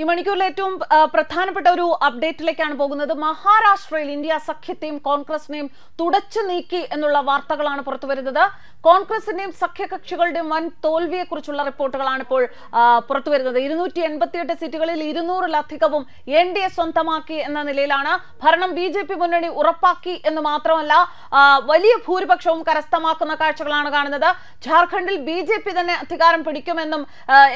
ഈ മണിക്കൂറിൽ ഏറ്റവും പ്രധാനപ്പെട്ട ഒരു അപ്ഡേറ്റിലേക്കാണ് പോകുന്നത് മഹാരാഷ്ട്രയിൽ ഇന്ത്യ സഖ്യത്തെയും കോൺഗ്രസിനെയും തുടച്ചു നീക്കി എന്നുള്ള വാർത്തകളാണ് പുറത്തുവരുന്നത് കോൺഗ്രസിന്റെയും സഖ്യകക്ഷികളുടെയും വൻ തോൽവിയെക്കുറിച്ചുള്ള റിപ്പോർട്ടുകളാണ് ഇപ്പോൾ പുറത്തുവരുന്നത് ഇരുന്നൂറ്റി എൺപത്തിയെട്ട് സീറ്റുകളിൽ ഇരുന്നൂറിലധികവും എൻ ഡി എ സ്വന്തമാക്കി എന്ന നിലയിലാണ് ഭരണം ബി ജെ പി മുന്നണി ഉറപ്പാക്കി എന്ന് മാത്രമല്ല വലിയ ഭൂരിപക്ഷവും കരസ്ഥമാക്കുന്ന കാഴ്ചകളാണ് കാണുന്നത് ജാർഖണ്ഡിൽ ബി ജെ പി തന്നെ അധികാരം പിടിക്കുമെന്നും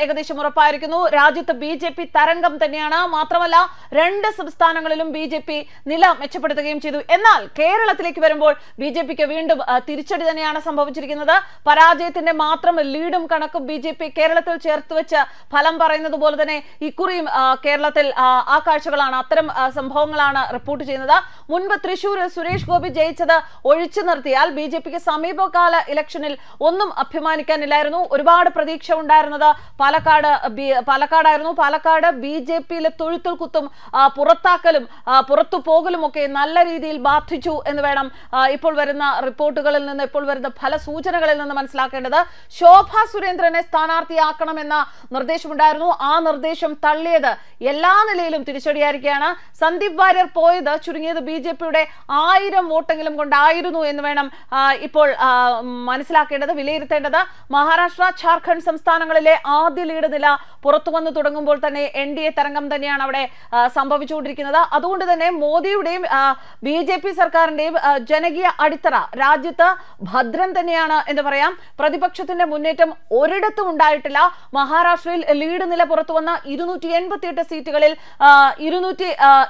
ഏകദേശം ഉറപ്പായിരിക്കുന്നു രാജ്യത്ത് ബി ജെ പി തര തരംഗം തന്നെയാണ് മാത്രമല്ല രണ്ട് സംസ്ഥാനങ്ങളിലും ബി ജെ പി നില മെച്ചപ്പെടുത്തുകയും ചെയ്തു എന്നാൽ കേരളത്തിലേക്ക് വരുമ്പോൾ ബി ജെ പിക്ക് വീണ്ടും തിരിച്ചടി തന്നെയാണ് സംഭവിച്ചിരിക്കുന്നത് പരാജയത്തിന്റെ മാത്രം ലീഡും കണക്കും ബി ജെ പി കേരളത്തിൽ ചേർത്ത് വെച്ച് ഫലം പറയുന്നത് പോലെ തന്നെ ഇക്കുറിയും കേരളത്തിൽ ആ കാഴ്ചകളാണ് അത്തരം സംഭവങ്ങളാണ് റിപ്പോർട്ട് ചെയ്യുന്നത് മുൻപ് തൃശൂരിൽ സുരേഷ് ഗോപി ജയിച്ചത് ഒഴിച്ചു നിർത്തിയാൽ ബി ജെ പിക്ക് സമീപകാല ഇലക്ഷനിൽ ഒന്നും അഭിമാനിക്കാനില്ലായിരുന്നു ഒരുപാട് പ്രതീക്ഷ ഉണ്ടായിരുന്നത് പാലക്കാട് പാലക്കാടായിരുന്നു പാലക്കാട് ബി ജെ പിയിലെ തൊഴുത്തൽ കുത്തും പുറത്താക്കലും പുറത്തു പോകലും ഒക്കെ നല്ല രീതിയിൽ ബാധിച്ചു എന്ന് വേണം ഇപ്പോൾ വരുന്ന റിപ്പോർട്ടുകളിൽ നിന്ന് ഇപ്പോൾ വരുന്ന ഫല സൂചനകളിൽ നിന്ന് മനസ്സിലാക്കേണ്ടത് ശോഭ സുരേന്ദ്രനെ സ്ഥാനാർത്ഥിയാക്കണമെന്ന നിർദ്ദേശമുണ്ടായിരുന്നു ആ നിർദ്ദേശം തള്ളിയത് എല്ലാ നിലയിലും തിരിച്ചടിയായിരിക്കുകയാണ് സന്ദീപ് വാര്യർ പോയത് ചുരുങ്ങിയത് ബി ജെ പിയുടെ ആയിരം വോട്ടെങ്കിലും കൊണ്ടായിരുന്നു എന്ന് വേണം ഇപ്പോൾ മനസ്സിലാക്കേണ്ടത് വിലയിരുത്തേണ്ടത് മഹാരാഷ്ട്ര ജാർഖണ്ഡ് സംസ്ഥാനങ്ങളിലെ ആദ്യ ലീഡ് നില പുറത്തു വന്നു തുടങ്ങുമ്പോൾ തന്നെ എൻ എൻ തരംഗം തന്നെയാണ് അവിടെ സംഭവിച്ചുകൊണ്ടിരിക്കുന്നത് അതുകൊണ്ട് തന്നെ മോദിയുടെയും ബി ജെ പി സർക്കാരിന്റെയും ജനകീയ അടിത്തറ രാജ്യത്ത് ഭദ്രം തന്നെയാണ് എന്ന് പറയാം പ്രതിപക്ഷത്തിന്റെ മുന്നേറ്റം ഒരിടത്തും ഉണ്ടായിട്ടില്ല മഹാരാഷ്ട്രയിൽ ലീഡ് നില പുറത്തു വന്ന ഇരുന്നൂറ്റി സീറ്റുകളിൽ ഇരുന്നൂറ്റി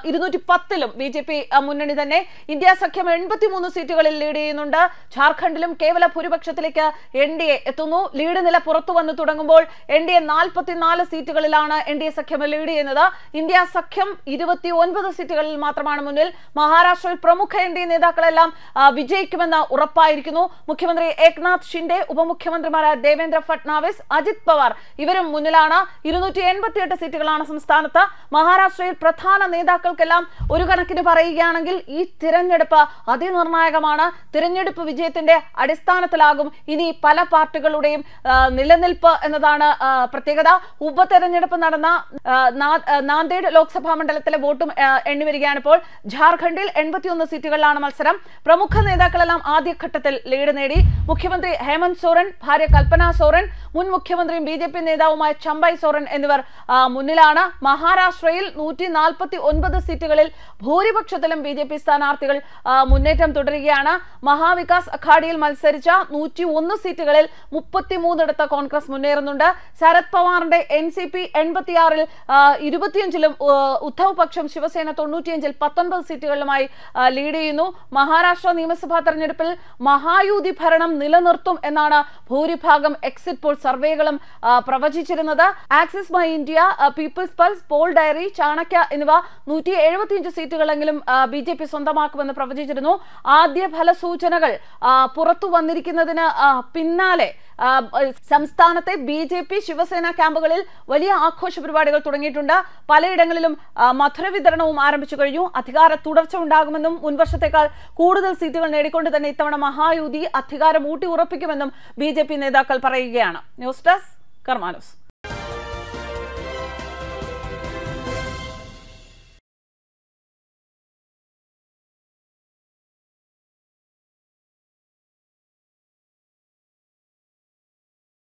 ഇരുന്നൂറ്റി പത്തിലും ബി ജെ പി മുന്നണി തന്നെ ഇന്ത്യ സഖ്യം എൺപത്തി സീറ്റുകളിൽ ലീഡ് ചെയ്യുന്നുണ്ട് ജാർഖണ്ഡിലും കേവല ഭൂരിപക്ഷത്തിലേക്ക് എൻ ഡി എ എത്തുന്നു ലീഡ് നില പുറത്തു വന്നു തുടങ്ങുമ്പോൾ എൻ ഡി എ നാൽപ്പത്തിനാല് സീറ്റുകളിലാണ് എൻ ഡി എ സഖ്യം ലീഡ് ചെയ്യുന്നത് ഇന്ത്യ സഖ്യം ഇരുപത്തി ഒൻപത് സീറ്റുകളിൽ മാത്രമാണ് മുന്നിൽ മഹാരാഷ്ട്രയിൽ പ്രമുഖ എൻ ഡി നേതാക്കളെല്ലാം വിജയിക്കുമെന്ന് ഉറപ്പായിരിക്കുന്നു മുഖ്യമന്ത്രി ഏക്നാഥ് ഷിൻഡെ ഉപമുഖ്യമന്ത്രിമാരായ ദേവേന്ദ്ര ഫട്നാവിസ് അജിത് പവാർ ഇവരും മുന്നിലാണ് ഇരുന്നൂറ്റി എൺപത്തിയെട്ട് സീറ്റുകളാണ് സംസ്ഥാനത്ത് മഹാരാഷ്ട്രയിൽ പ്രധാന നേതാക്കൾക്കെല്ലാം ഒരു കണക്കിന് പറയുകയാണെങ്കിൽ ഈ തിരഞ്ഞെടുപ്പ് അതിനിർണായകമാണ് തിരഞ്ഞെടുപ്പ് വിജയത്തിന്റെ അടിസ്ഥാനത്തിലാകും ഇനി പല പാർട്ടികളുടെയും നിലനിൽപ്പ് എന്നതാണ് പ്രത്യേകത ഉപതെരഞ്ഞെടുപ്പ് നടന്ന നാന്ദേഡ് ലോക്സഭാ മണ്ഡലത്തിലെ വോട്ടും എണ്ണിവരികയാണ് ഇപ്പോൾ ജാർഖണ്ഡിൽ എൺപത്തിയൊന്ന് സീറ്റുകളിലാണ് മത്സരം പ്രമുഖ നേതാക്കളെല്ലാം ആദ്യഘട്ടത്തിൽ ലീഡ് നേടി മുഖ്യമന്ത്രി ഹേമന്ത് സോറൻ ഭാര്യ കൽപ്പന സോറൻ മുൻ മുഖ്യമന്ത്രിയും ബി നേതാവുമായ ചമ്പൈ സോറൻ എന്നിവർ മുന്നിലാണ് മഹാരാഷ്ട്രയിൽ നൂറ്റി സീറ്റുകളിൽ ഭൂരിപക്ഷത്തിലും ബി ജെ പി സ്ഥാനാർത്ഥികൾ മുന്നേറ്റം തുടരുകയാണ് മഹാവികാസ് അഖാഡിയിൽ മത്സരിച്ച നൂറ്റി ഒന്ന് സീറ്റുകളിൽ മുപ്പത്തിമൂന്നിടത്ത് കോൺഗ്രസ് മുന്നേറുന്നുണ്ട് ശരത് പവാറിന്റെ എൻ സി പി എൺപത്തിയാറിൽ ഇരുപത്തിയഞ്ചിലും ഉദ്ധവ് പക്ഷം ശിവസേന തൊണ്ണൂറ്റിയഞ്ചിൽ പത്തൊൻപത് സീറ്റുകളിലുമായി ലീഡ് ചെയ്യുന്നു മഹാരാഷ്ട്ര നിയമസഭാ തെരഞ്ഞെടുപ്പിൽ മഹായൂതി ഭരണം നിലനിർത്തും എന്നാണ് ഭൂരിഭാഗം എക്സിറ്റ് പോൾ സർവേകളും പ്രവചിച്ചിരുന്നത് Axis My India People's Pulse Poll Diary Chanakya എന്നിവ നൂറ്റി എഴുപത്തിയഞ്ച് സീറ്റുകളെങ്കിലും ബി ജെ പി സ്വന്തമാക്കുമെന്ന് പ്രവചിച്ചിരുന്നു ആദ്യ ഫലസൂചനകൾ പുറത്തു വന്നിരിക്കുന്നതിന് പിന്നാലെ സംസ്ഥാനത്തെ ബി ജെ പി ശിവസേന ക്യാമ്പുകളിൽ വലിയ ആഘോഷ പരിപാടികൾ തുടങ്ങി തുടങ്ങിയിട്ടുണ്ട് പലയിടങ്ങളിലും മധുര വിതരണവും ആരംഭിച്ചു കഴിഞ്ഞു അധികാര തുടർച്ച ഉണ്ടാകുമെന്നും മുൻവർഷത്തേക്കാൾ കൂടുതൽ സീറ്റുകൾ നേടിക്കൊണ്ട് തന്നെ ഇത്തവണ മഹായുതി അധികാരം ഊട്ടി ഉറപ്പിക്കുമെന്നും ബി നേതാക്കൾ പറയുകയാണ് ന്യൂസ് ഡെസ്ക് കർമാനോസ്